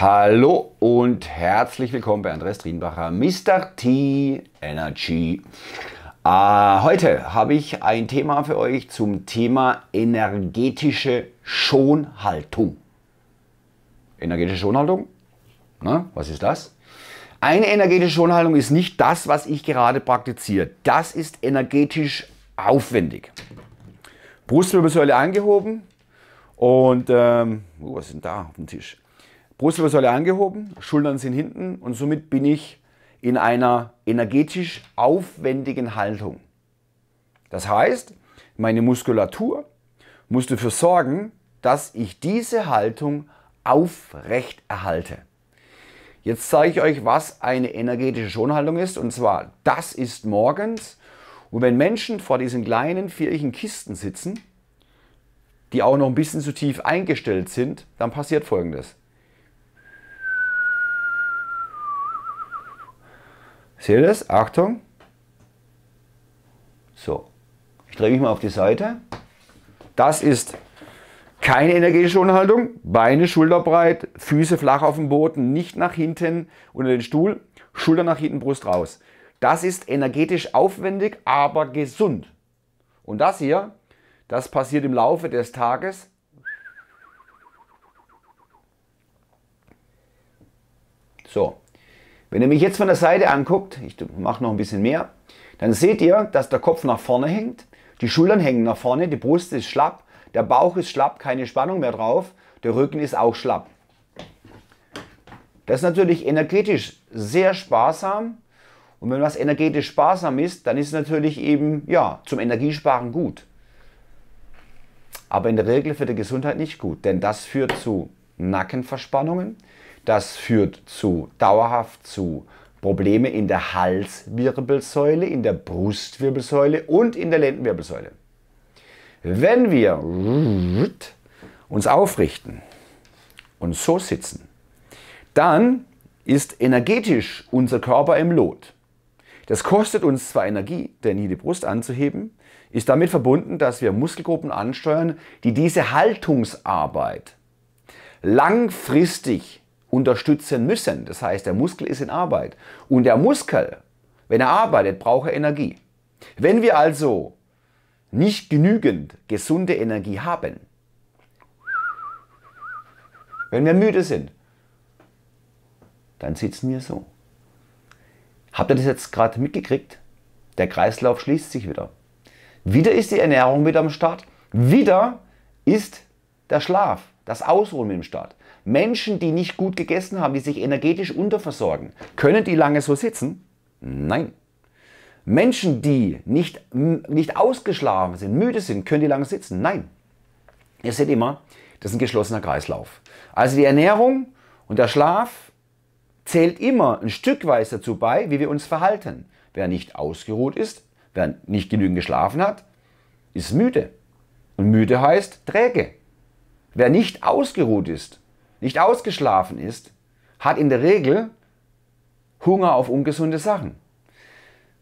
Hallo und herzlich willkommen bei Andreas Trienbacher, Mr. T Energy. Äh, heute habe ich ein Thema für euch zum Thema energetische Schonhaltung. Energetische Schonhaltung? Na, was ist das? Eine energetische Schonhaltung ist nicht das, was ich gerade praktiziere. Das ist energetisch aufwendig. Brustwirbelsäule angehoben und ähm, uh, was ist denn da auf dem Tisch? Brustwirbelsäule angehoben, Schultern sind hinten und somit bin ich in einer energetisch aufwendigen Haltung. Das heißt, meine Muskulatur muss dafür sorgen, dass ich diese Haltung aufrecht erhalte. Jetzt zeige ich euch, was eine energetische Schonhaltung ist. Und zwar, das ist morgens. Und wenn Menschen vor diesen kleinen viereckigen Kisten sitzen, die auch noch ein bisschen zu tief eingestellt sind, dann passiert Folgendes. Seht ihr das? Achtung. So, ich drehe mich mal auf die Seite. Das ist keine energetische Unterhaltung. Beine schulterbreit, Füße flach auf dem Boden, nicht nach hinten unter den Stuhl, Schulter nach hinten, Brust raus. Das ist energetisch aufwendig, aber gesund. Und das hier, das passiert im Laufe des Tages. So, wenn ihr mich jetzt von der Seite anguckt, ich mache noch ein bisschen mehr, dann seht ihr, dass der Kopf nach vorne hängt, die Schultern hängen nach vorne, die Brust ist schlapp, der Bauch ist schlapp, keine Spannung mehr drauf, der Rücken ist auch schlapp. Das ist natürlich energetisch sehr sparsam. Und wenn was energetisch sparsam ist, dann ist es natürlich eben ja, zum Energiesparen gut. Aber in der Regel für die Gesundheit nicht gut, denn das führt zu Nackenverspannungen, das führt zu dauerhaft zu Probleme in der Halswirbelsäule, in der Brustwirbelsäule und in der Lendenwirbelsäule. Wenn wir uns aufrichten und so sitzen, dann ist energetisch unser Körper im Lot. Das kostet uns zwar Energie, denn hier die Brust anzuheben, ist damit verbunden, dass wir Muskelgruppen ansteuern, die diese Haltungsarbeit langfristig unterstützen müssen. Das heißt, der Muskel ist in Arbeit. Und der Muskel, wenn er arbeitet, braucht er Energie. Wenn wir also nicht genügend gesunde Energie haben, wenn wir müde sind, dann sitzen wir so. Habt ihr das jetzt gerade mitgekriegt? Der Kreislauf schließt sich wieder. Wieder ist die Ernährung mit am Start. Wieder ist der Schlaf das Ausruhen mit dem Staat. Menschen, die nicht gut gegessen haben, die sich energetisch unterversorgen, können die lange so sitzen? Nein. Menschen, die nicht, nicht ausgeschlafen sind, müde sind, können die lange sitzen? Nein. Ihr seht immer, das ist ein geschlossener Kreislauf. Also die Ernährung und der Schlaf zählt immer ein Stückweise dazu bei, wie wir uns verhalten. Wer nicht ausgeruht ist, wer nicht genügend geschlafen hat, ist müde. Und müde heißt träge. Wer nicht ausgeruht ist, nicht ausgeschlafen ist, hat in der Regel Hunger auf ungesunde Sachen.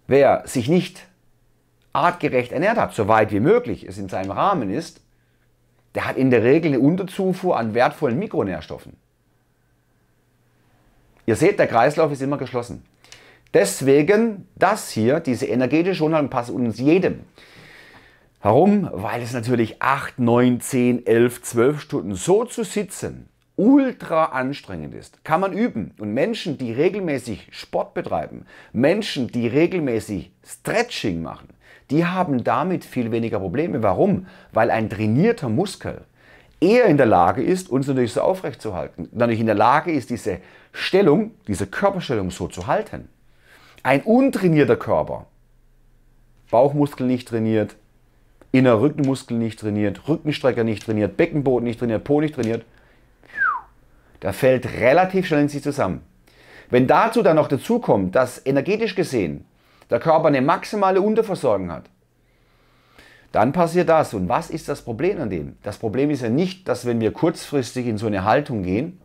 Wer sich nicht artgerecht ernährt hat, soweit wie möglich es in seinem Rahmen ist, der hat in der Regel eine Unterzufuhr an wertvollen Mikronährstoffen. Ihr seht, der Kreislauf ist immer geschlossen. Deswegen das hier, diese energetische Schonhaltung passt uns jedem. Warum? Weil es natürlich 8, 9, 10, 11, 12 Stunden so zu sitzen ultra anstrengend ist. Kann man üben. Und Menschen, die regelmäßig Sport betreiben, Menschen, die regelmäßig Stretching machen, die haben damit viel weniger Probleme. Warum? Weil ein trainierter Muskel eher in der Lage ist, uns natürlich so aufrecht zu Natürlich in der Lage ist, diese Stellung, diese Körperstellung so zu halten. Ein untrainierter Körper, Bauchmuskel nicht trainiert, inner Rückenmuskel nicht trainiert, Rückenstrecker nicht trainiert, Beckenboden nicht trainiert, Po nicht trainiert, da fällt relativ schnell in sich zusammen. Wenn dazu dann noch dazu kommt, dass energetisch gesehen der Körper eine maximale Unterversorgung hat, dann passiert das. Und was ist das Problem an dem? Das Problem ist ja nicht, dass wenn wir kurzfristig in so eine Haltung gehen,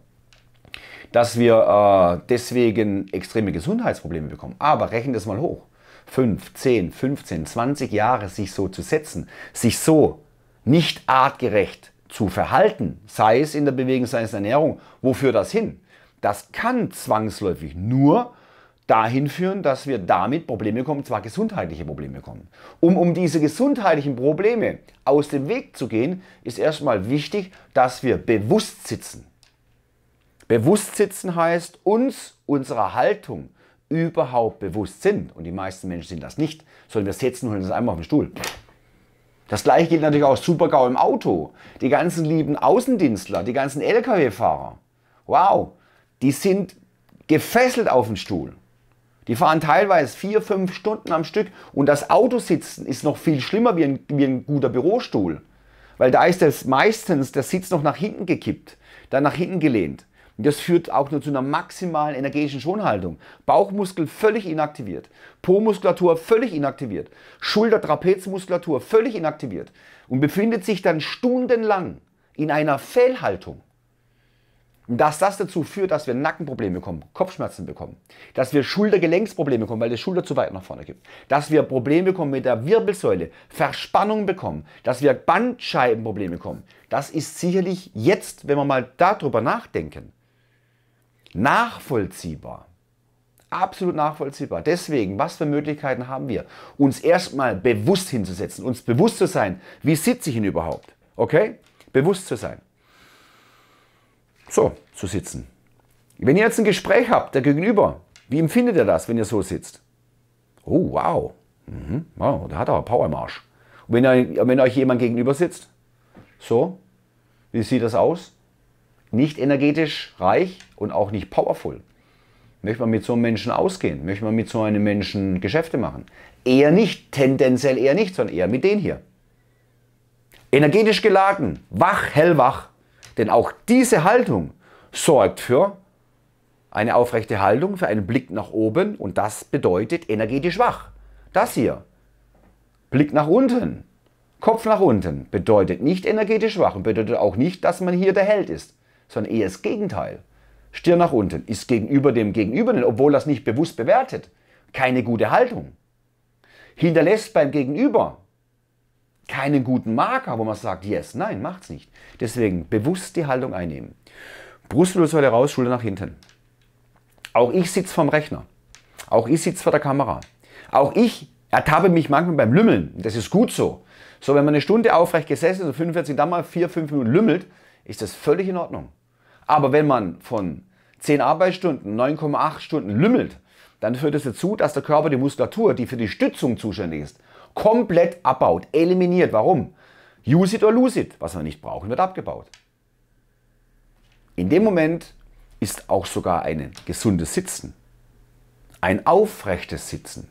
dass wir äh, deswegen extreme Gesundheitsprobleme bekommen. Aber rechnen das mal hoch. 5, 10, 15, 20 Jahre sich so zu setzen, sich so nicht artgerecht zu verhalten, sei es in der Bewegung, sei es in der Ernährung, wofür das hin? Das kann zwangsläufig nur dahin führen, dass wir damit Probleme kommen, zwar gesundheitliche Probleme kommen. Um um diese gesundheitlichen Probleme aus dem Weg zu gehen, ist erstmal wichtig, dass wir bewusst sitzen. Bewusst sitzen heißt uns unserer Haltung, überhaupt bewusst sind, und die meisten Menschen sind das nicht, sondern wir setzen und holen das einmal auf den Stuhl. Das gleiche gilt natürlich auch super gau im Auto. Die ganzen lieben Außendienstler, die ganzen Lkw-Fahrer. Wow, die sind gefesselt auf den Stuhl. Die fahren teilweise vier, fünf Stunden am Stück und das Auto sitzen ist noch viel schlimmer wie ein, wie ein guter Bürostuhl. Weil da ist das meistens der Sitz noch nach hinten gekippt, dann nach hinten gelehnt. Das führt auch nur zu einer maximalen energetischen Schonhaltung. Bauchmuskel völlig inaktiviert, Po-Muskulatur völlig inaktiviert, Schulter-Trapezmuskulatur völlig inaktiviert und befindet sich dann stundenlang in einer Fehlhaltung. Dass das dazu führt, dass wir Nackenprobleme bekommen, Kopfschmerzen bekommen, dass wir Schultergelenksprobleme bekommen, weil die Schulter zu weit nach vorne gibt, dass wir Probleme bekommen mit der Wirbelsäule, Verspannung bekommen, dass wir Bandscheibenprobleme bekommen. Das ist sicherlich jetzt, wenn wir mal darüber nachdenken, Nachvollziehbar. Absolut nachvollziehbar. Deswegen, was für Möglichkeiten haben wir? Uns erstmal bewusst hinzusetzen, uns bewusst zu sein, wie sitze ich denn überhaupt? Okay? Bewusst zu sein. So, zu sitzen. Wenn ihr jetzt ein Gespräch habt, der Gegenüber, wie empfindet er das, wenn ihr so sitzt? Oh, wow. Mhm, wow, da hat aber Power im Arsch. Und wenn, ihr, wenn euch jemand gegenüber sitzt, so, wie sieht das aus? nicht energetisch reich und auch nicht powerful. Möchte man mit so einem Menschen ausgehen? Möchte man mit so einem Menschen Geschäfte machen? Eher nicht, tendenziell eher nicht, sondern eher mit denen hier. Energetisch geladen, wach, hellwach. Denn auch diese Haltung sorgt für eine aufrechte Haltung, für einen Blick nach oben und das bedeutet energetisch wach. Das hier, Blick nach unten, Kopf nach unten, bedeutet nicht energetisch wach und bedeutet auch nicht, dass man hier der Held ist sondern eher das Gegenteil. Stirn nach unten ist gegenüber dem Gegenüber, obwohl das nicht bewusst bewertet, keine gute Haltung. Hinterlässt beim Gegenüber keinen guten Marker, wo man sagt, yes, nein, macht's nicht. Deswegen bewusst die Haltung einnehmen. Brustwirbelsäule raus, Schulter nach hinten. Auch ich sitze vorm Rechner. Auch ich sitze vor der Kamera. Auch ich ertappe mich manchmal beim Lümmeln. Das ist gut so. So, wenn man eine Stunde aufrecht gesessen ist und 45 dann mal 4, 5 Minuten lümmelt, ist das völlig in Ordnung. Aber wenn man von 10 Arbeitsstunden 9,8 Stunden lümmelt, dann führt es das dazu, dass der Körper die Muskulatur, die für die Stützung zuständig ist, komplett abbaut, eliminiert. Warum? Use it or lose it. Was wir nicht brauchen, wird abgebaut. In dem Moment ist auch sogar ein gesundes Sitzen, ein aufrechtes Sitzen,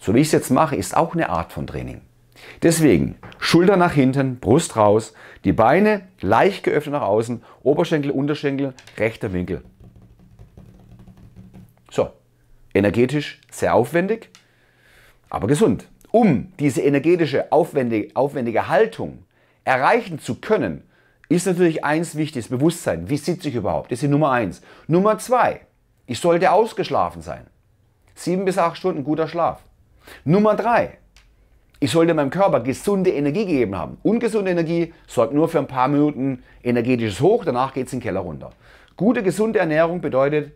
so wie ich es jetzt mache, ist auch eine Art von Training. Deswegen Schulter nach hinten, Brust raus, die Beine leicht geöffnet nach außen, Oberschenkel, Unterschenkel, rechter Winkel. So, energetisch sehr aufwendig, aber gesund. Um diese energetische, aufwendige, aufwendige Haltung erreichen zu können, ist natürlich eins wichtig, das Bewusstsein. Wie sitze ich überhaupt? Das ist die Nummer eins. Nummer zwei, ich sollte ausgeschlafen sein. Sieben bis acht Stunden guter Schlaf. Nummer drei, ich sollte meinem Körper gesunde Energie gegeben haben. Ungesunde Energie sorgt nur für ein paar Minuten energetisches Hoch, danach geht es in den Keller runter. Gute, gesunde Ernährung bedeutet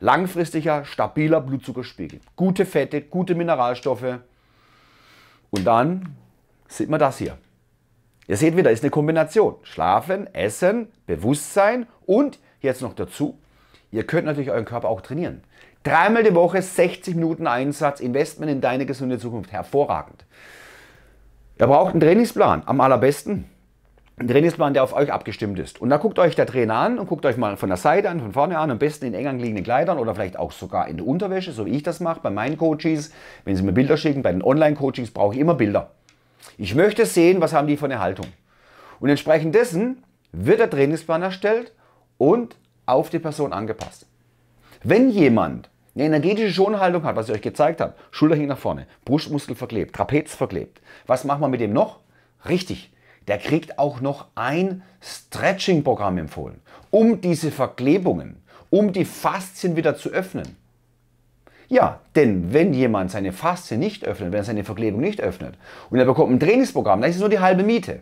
langfristiger, stabiler Blutzuckerspiegel. Gute Fette, gute Mineralstoffe. Und dann sieht man das hier. Ihr seht wieder, ist eine Kombination. Schlafen, Essen, Bewusstsein und jetzt noch dazu, ihr könnt natürlich euren Körper auch trainieren. Dreimal die Woche 60 Minuten Einsatz, Investment in deine gesunde Zukunft. Hervorragend. Ihr braucht einen Trainingsplan, am allerbesten. Ein Trainingsplan, der auf euch abgestimmt ist. Und da guckt euch der Trainer an und guckt euch mal von der Seite an, von vorne an, am besten in eng anliegenden Kleidern oder vielleicht auch sogar in der Unterwäsche, so wie ich das mache bei meinen Coaches. Wenn sie mir Bilder schicken, bei den Online-Coachings brauche ich immer Bilder. Ich möchte sehen, was haben die von der Haltung. Und entsprechend dessen wird der Trainingsplan erstellt und auf die Person angepasst. Wenn jemand eine energetische Schonhaltung hat, was ich euch gezeigt habe, Schulter hängt nach vorne, Brustmuskel verklebt, Trapez verklebt. Was machen wir mit dem noch? Richtig, der kriegt auch noch ein Stretching-Programm empfohlen, um diese Verklebungen, um die Faszien wieder zu öffnen. Ja, denn wenn jemand seine Faszien nicht öffnet, wenn er seine Verklebung nicht öffnet und er bekommt ein Trainingsprogramm, dann ist es nur die halbe Miete.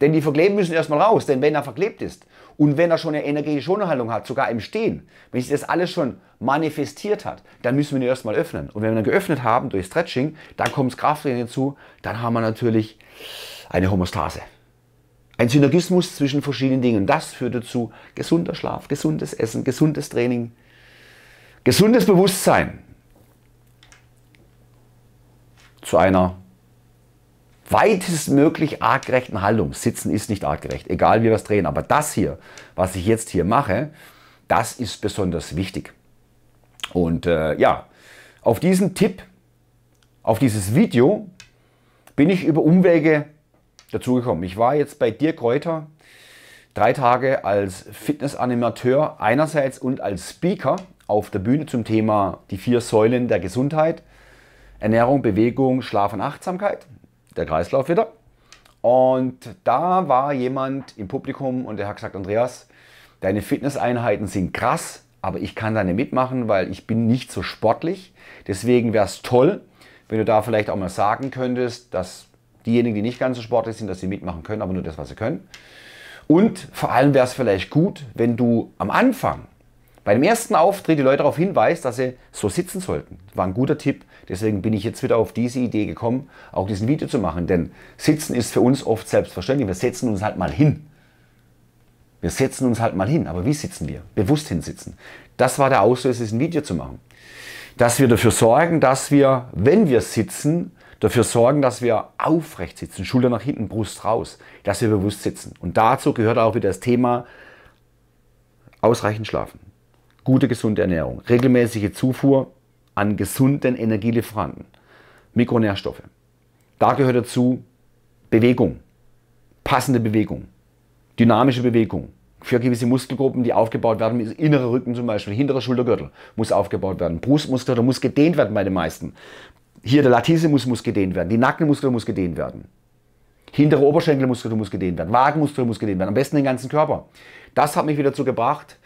Denn die Verkleben müssen erstmal raus, denn wenn er verklebt ist und wenn er schon eine energetische Unterhaltung hat, sogar im Stehen, wenn sich das alles schon manifestiert hat, dann müssen wir ihn erstmal öffnen. Und wenn wir ihn geöffnet haben durch Stretching, dann kommt das Krafttraining hinzu, dann haben wir natürlich eine Homostase. Ein Synergismus zwischen verschiedenen Dingen. Das führt dazu gesunder Schlaf, gesundes Essen, gesundes Training, gesundes Bewusstsein zu einer weitestmöglich artgerechten Haltung. Sitzen ist nicht artgerecht, egal wie wir es drehen. Aber das hier, was ich jetzt hier mache, das ist besonders wichtig. Und äh, ja, auf diesen Tipp, auf dieses Video bin ich über Umwege dazugekommen. Ich war jetzt bei Dirk Reuter drei Tage als Fitnessanimateur einerseits und als Speaker auf der Bühne zum Thema die vier Säulen der Gesundheit. Ernährung, Bewegung, Schlaf und Achtsamkeit der Kreislauf wieder. Und da war jemand im Publikum und der hat gesagt, Andreas, deine Fitnesseinheiten sind krass, aber ich kann da nicht mitmachen, weil ich bin nicht so sportlich. Deswegen wäre es toll, wenn du da vielleicht auch mal sagen könntest, dass diejenigen, die nicht ganz so sportlich sind, dass sie mitmachen können, aber nur das, was sie können. Und vor allem wäre es vielleicht gut, wenn du am Anfang bei dem ersten Auftritt die Leute darauf hinweist, dass sie so sitzen sollten. War ein guter Tipp. Deswegen bin ich jetzt wieder auf diese Idee gekommen, auch diesen Video zu machen. Denn Sitzen ist für uns oft selbstverständlich. Wir setzen uns halt mal hin. Wir setzen uns halt mal hin. Aber wie sitzen wir? Bewusst hinsitzen. Das war der Auslöser, dieses Video zu machen. Dass wir dafür sorgen, dass wir, wenn wir sitzen, dafür sorgen, dass wir aufrecht sitzen, Schulter nach hinten, Brust raus, dass wir bewusst sitzen. Und dazu gehört auch wieder das Thema ausreichend schlafen gute gesunde Ernährung, regelmäßige Zufuhr an gesunden Energielieferanten, Mikronährstoffe. Da gehört dazu Bewegung, passende Bewegung, dynamische Bewegung für gewisse Muskelgruppen, die aufgebaut werden, innerer Rücken zum Beispiel, hinterer Schultergürtel muss aufgebaut werden, Brustmuskulatur muss gedehnt werden bei den meisten. Hier der Latissimus muss gedehnt werden, die Nackenmuskulatur muss gedehnt werden. Hintere Oberschenkelmuskulatur muss gedehnt werden, Wagenmuskulatur muss gedehnt werden, am besten den ganzen Körper. Das hat mich wieder dazu gebracht,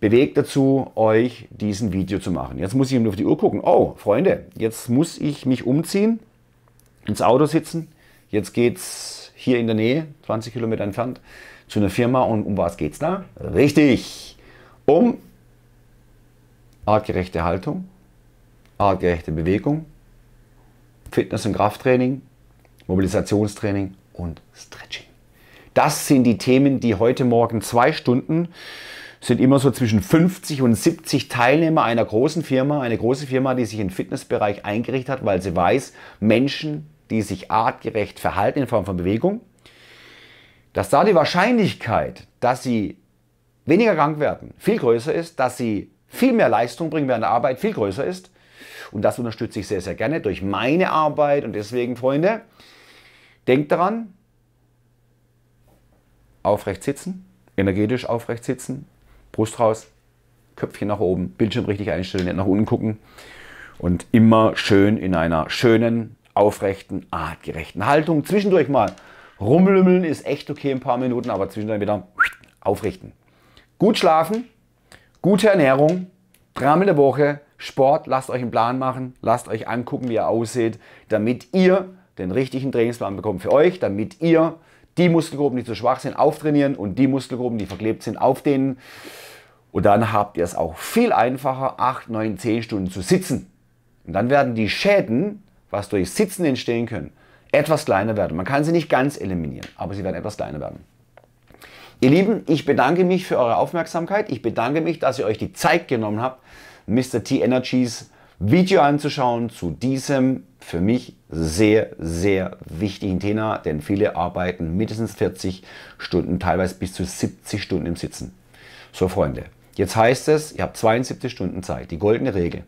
bewegt dazu, euch diesen Video zu machen. Jetzt muss ich eben auf die Uhr gucken. Oh, Freunde, jetzt muss ich mich umziehen, ins Auto sitzen. Jetzt geht's hier in der Nähe, 20 Kilometer entfernt, zu einer Firma. Und um was geht's da? Richtig, um artgerechte Haltung, artgerechte Bewegung, Fitness- und Krafttraining, Mobilisationstraining und Stretching. Das sind die Themen, die heute Morgen zwei Stunden sind immer so zwischen 50 und 70 Teilnehmer einer großen Firma, eine große Firma, die sich im Fitnessbereich eingerichtet hat, weil sie weiß, Menschen, die sich artgerecht verhalten in Form von Bewegung, dass da die Wahrscheinlichkeit, dass sie weniger krank werden, viel größer ist, dass sie viel mehr Leistung bringen während der Arbeit, viel größer ist. Und das unterstütze ich sehr, sehr gerne durch meine Arbeit. Und deswegen, Freunde, denkt daran, aufrecht sitzen, energetisch aufrecht sitzen, Brust raus, Köpfchen nach oben, Bildschirm richtig einstellen, nicht nach unten gucken. Und immer schön in einer schönen, aufrechten, artgerechten Haltung. Zwischendurch mal rumlümmeln ist echt okay ein paar Minuten, aber zwischendurch wieder aufrichten. Gut schlafen, gute Ernährung, dreimal der Woche, Sport, lasst euch einen Plan machen, lasst euch angucken, wie ihr aussieht, damit ihr den richtigen Trainingsplan bekommt für euch, damit ihr die Muskelgruppen, die zu schwach sind, auftrainieren und die Muskelgruppen, die verklebt sind, auf aufdehnen. Und dann habt ihr es auch viel einfacher, 8, 9, 10 Stunden zu sitzen. Und dann werden die Schäden, was durch Sitzen entstehen können, etwas kleiner werden. Man kann sie nicht ganz eliminieren, aber sie werden etwas kleiner werden. Ihr Lieben, ich bedanke mich für eure Aufmerksamkeit. Ich bedanke mich, dass ihr euch die Zeit genommen habt, Mr. T Energies Video anzuschauen zu diesem für mich sehr, sehr wichtigen Thema, denn viele arbeiten mindestens 40 Stunden, teilweise bis zu 70 Stunden im Sitzen. So, Freunde, Jetzt heißt es, ihr habt 72 Stunden Zeit, die goldene Regel.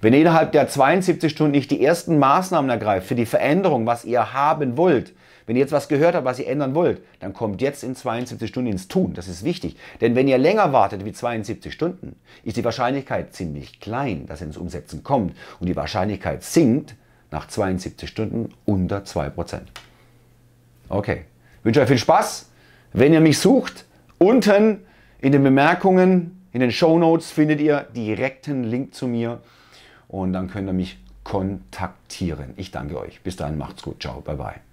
Wenn ihr innerhalb der 72 Stunden nicht die ersten Maßnahmen ergreift für die Veränderung, was ihr haben wollt, wenn ihr jetzt was gehört habt, was ihr ändern wollt, dann kommt jetzt in 72 Stunden ins Tun. Das ist wichtig. Denn wenn ihr länger wartet wie 72 Stunden, ist die Wahrscheinlichkeit ziemlich klein, dass ihr ins Umsetzen kommt. Und die Wahrscheinlichkeit sinkt nach 72 Stunden unter 2%. Okay. Ich wünsche euch viel Spaß. Wenn ihr mich sucht, unten in den Bemerkungen in den Show Notes findet ihr direkten Link zu mir und dann könnt ihr mich kontaktieren. Ich danke euch. Bis dahin macht's gut. Ciao, bye bye.